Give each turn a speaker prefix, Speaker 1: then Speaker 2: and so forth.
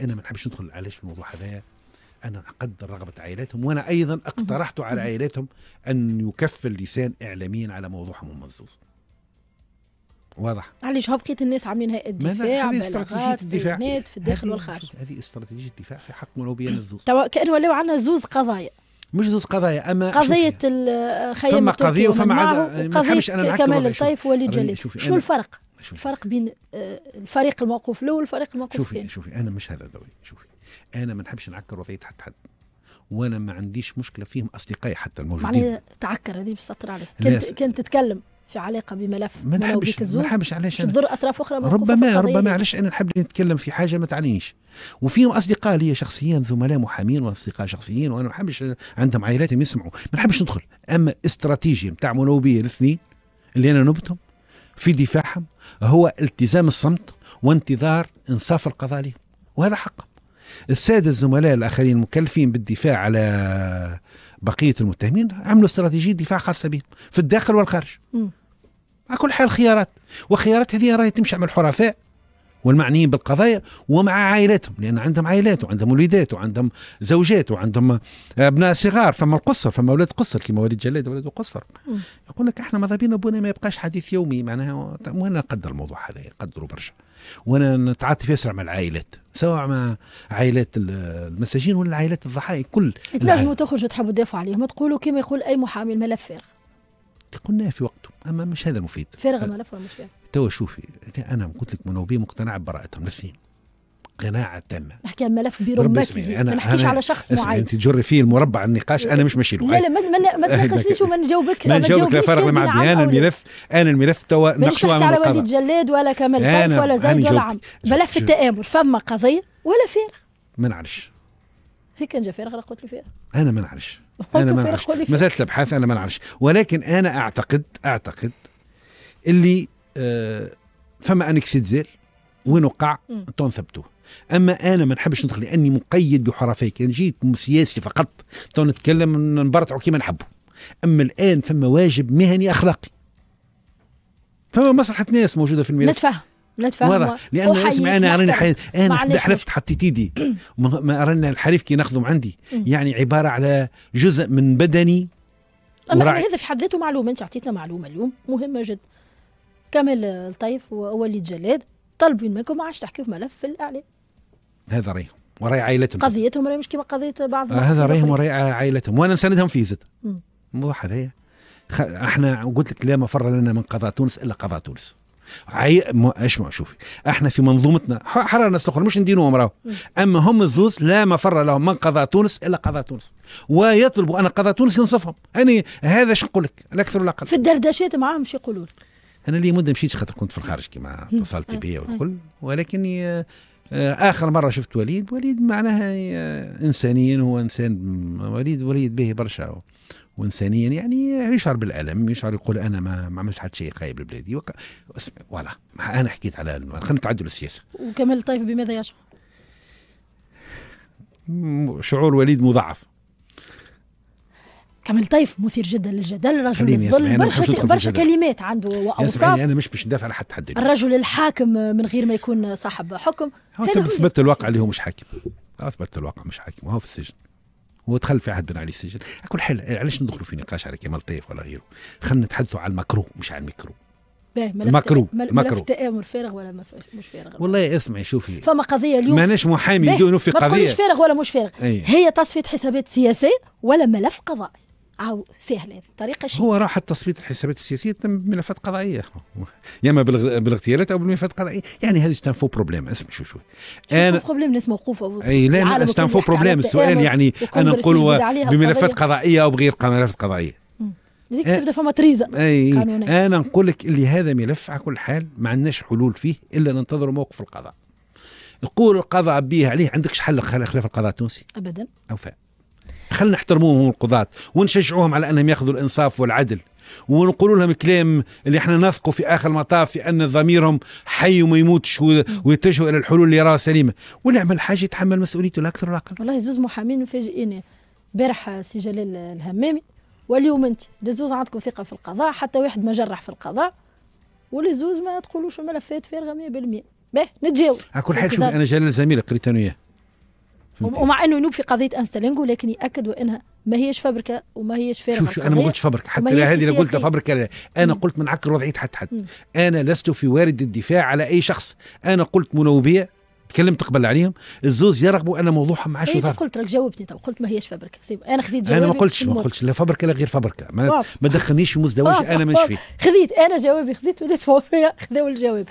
Speaker 1: انا ما نحبش ندخل علاش في الموضوع هذايا انا اقدر رغبه عائلاتهم وانا ايضا اقترحت على عائلاتهم ان يكفل لسان اعلاميا على موضوعهم المنصوص واضح
Speaker 2: علاش هو بقيت الناس عاملين الدفاع بلاغات الدفاع بيانات في الداخل والخارج
Speaker 1: هذه استراتيجيه الدفاع في حق منوبيان الزوز
Speaker 2: توا كانه ولاو عندنا زوز قضايا
Speaker 1: مش زوز قضايا اما قضيه
Speaker 2: الخيام فما قضيه وفما عاد كمال الطيف ووليد جلال شو الفرق شوفي. الفرق بين آه، الفريق الموقوف له والفريق الموقوف شوفي فيه. شوفي
Speaker 1: انا مش هلذوي شوفي انا ما نحبش نعكر وضعيه حد حد وانا ما عنديش مشكله فيهم اصدقائي حتى الموجودين معناها
Speaker 2: تعكر هذه بالسطر عليه كنت كنت تتكلم في علاقه بملف ما نحبش ما نحبش علاش تضر اطراف اخرى ربما ربما علاش
Speaker 1: انا نحب نتكلم في حاجه ما تعنيش وفيهم اصدقاء لي شخصيا زملاء محامين واصدقاء شخصيين وانا ما نحبش عندهم عائلاتهم يسمعوا ما نحبش ندخل اما استراتيجي نتاع منوبيه الاثنين اللي انا نبتهم في دفاعهم هو التزام الصمت وانتظار انصاف القضاء له وهذا حقه السادة الزملاء الآخرين المكلفين بالدفاع على بقية المتهمين عملوا استراتيجية دفاع خاصة بهم في الداخل والخارج على كل حال خيارات وخيارات هذه راهي تمشي مع الحرفاء والمعنيين بالقضايا ومع عائلاتهم لان عندهم عائلات وعندهم وليدات وعندهم زوجات وعندهم ابناء صغار فما القصر فما اولاد قصر كما وليد جلاد اولاد قصر يقول لك احنا ماذا بينا بونا ما يبقاش حديث يومي معناها وانا نقدر الموضوع هذا نقدره برشا وانا نتعاطف ياسر مع العائلات سواء مع عائلات المساجين ولا عائلات الضحايا كل تنجموا
Speaker 2: تخرجوا تحبوا تدافعوا عليهم تقولوا كما يقول اي محامي الملف فارغ
Speaker 1: قلناه في وقته اما مش هذا المفيد فارغ
Speaker 2: الملف ولا مش فارغ
Speaker 1: توا شوفي انا قلت لك منوبيه مقتنعه ببراءتهم الاثنين قناعه تامه
Speaker 2: نحكي عن ملف برمته ما نحكيش على شخص معين انت
Speaker 1: تجري فيه المربع النقاش انا مش ماشي له لا لا ما
Speaker 2: ما تناقشنيش وما نجاوبك ما نجاوبك لا فرق مع انا
Speaker 1: الملف انا الملف توا نقشوا على وليد
Speaker 2: جلاد ولا كمال طيف ولا زايد ولا عم ملف التآمر فما قضيه ولا فارغ ما نعرفش هيك جا فارغ قلت له فارغ
Speaker 1: انا ما نعرفش انا ما نعرفش ما زالت الابحاث انا ما نعرفش ولكن انا اعتقد اعتقد اللي آه، فما انكسيتزال وين وقع تنثبتوه اما انا ما نحبش ندخل لاني مقيد بحرفي كان جيت سياسي فقط تو نتكلم نبرطعوا كيما نحبوا اما الان فما واجب مهني اخلاقي فما مصلحه ناس موجوده في الميلاد نتفهم
Speaker 2: نتفهم واضح لان اسمع انا راني حي... انا حلفت
Speaker 1: حطيت ايدي ما راني الحليف كي ناخذهم عندي يعني عباره على جزء من بدني اما هذا في
Speaker 2: حد ذاته معلومه انت اعطيتنا معلومه اليوم مهمه جدا كامل الطيف ووليد جلاد طالبين منكم ما عادش تحكي في ملف في الاعلام
Speaker 1: هذا رايهم وراي عائلتهم
Speaker 2: قضيتهم راهي مش كما قضيه بعض آه هذا رايهم وراي
Speaker 1: عائلتهم وانا نساندهم في زد واضح هذايا احنا قلت لك لا مفر لنا من قضاء تونس الا قضاء تونس عي... ما... اسمع شوفي احنا في منظومتنا حرر الناس الاخرى مش ندينهم راهو اما هم الزوز لا مفر لهم من قضاء تونس الا قضاء تونس ويطلبوا ان قضاء تونس ينصفهم اني هذا شو نقول لك الاكثر والاقل في الدردشات معاهم شو يقولوا لك انا لي مده مشيت خاطر كنت في الخارج كيما اتصلت بيا والكل ولكن آه، آه، اخر مره شفت وليد وليد معناها آه، انسانيا هو انسان وليد وليد به برشا وانسانيا يعني يشعر بالالم يشعر يقول انا ما ما عملت حتى شيء خايب لبلادي وك... اسمع فوالا انا حكيت على خلينا نتعدل للسياسه
Speaker 2: وكمال الطيف بماذا يشعر؟
Speaker 1: شعور وليد مضاعف
Speaker 2: كامل طيف مثير جدا للجدل رجل الظلم برشا برشا كلمات عنده واوصاف انا
Speaker 1: مش باش ندافع على حتى حد الرجل
Speaker 2: الحاكم من غير ما يكون صاحب حكم اثبت
Speaker 1: الواقع اللي هو مش حاكم اثبت آه، الواقع مش حاكم وهو في السجن ودخل في عهد بن علي السجن على كل حال علاش ندخلوا في نقاش على كمال طيف ولا غيره خلينا نتحدثوا على المكرو مش على الميكرو
Speaker 2: مكرو مكرو تآمر فارغ ولا مش فارغ
Speaker 1: والله اسمعي شوفي فما قضيه اليوم ماناش محامي في قضيه ما تقوليش فارغ
Speaker 2: ولا مش فارغ أيه. هي تصفيه حسابات سياسيه ولا ملف قضائي او سهله طريقه شيء
Speaker 1: هو راح التصفية الحسابات السياسيه تم بملفات قضائيه يا اما بالاغتيالات او بالملفات قضائية يعني هذا ستانفو بروبليم اسمع شو شوي انا
Speaker 2: بروبليم الناس موقوفه اي لا ستانفو بروبليم السؤال يعني انا نقول بملفات قضائيه
Speaker 1: او بغير ملفات قضائيه هذيك تبدا فما تريزا أي انا نقول لك اللي هذا ملف على كل حال ما عندناش حلول فيه الا ننتظر موقف القضاء نقول القضاء به عليه عندكش حل خلاف القضاء التونسي ابدا او خلينا نحترموهم هم القضاة ونشجعوهم على أنهم يأخذوا الإنصاف والعدل ونقول لهم كلام اللي احنا نثقوا في اخر المطاف في ان ضميرهم حي وما يموتش ويتجهوا الى الحلول اللي يراها سليمه واللي عمل حاجه يتحمل مسؤوليته لا اكثر ولا اقل
Speaker 2: والله زوز محامين مفاجئين بارح سي جلال الهمامي واليوم انت لزوز عندكم ثقه في القضاء حتى واحد ما جرح في القضاء ولزوز ما تقولوش الملفات فارغه 100% باهي نتجاوز على كل حال شوف انا
Speaker 1: جلال زميلك قريت انا وياه
Speaker 2: ومع انه ينوب في قضيه انستالينج ولكن ياكد وانها ما هيش فبركه وما هيش فارغه شوف شو انا ما قلتش فبركه حتى لا هذه اللي قلت فبركه
Speaker 1: لا. انا مم. قلت منعكر وضعيه حتى حد مم. انا لست في وارد الدفاع على اي شخص انا قلت منوبيه تكلمت قبل عليهم الزوز يرغبوا ان موضوعهم ما إيه، عادش قلت
Speaker 2: راك جاوبتني تو قلت ما هيش فبركه انا خذيت جوابي انا ما قلتش ما قلتش
Speaker 1: لا فبركه لا غير فبركه ما, ما دخلنيش في مزدوج انا مش فيه
Speaker 2: خذيت انا جوابي خذيت وليت خذوا الجواب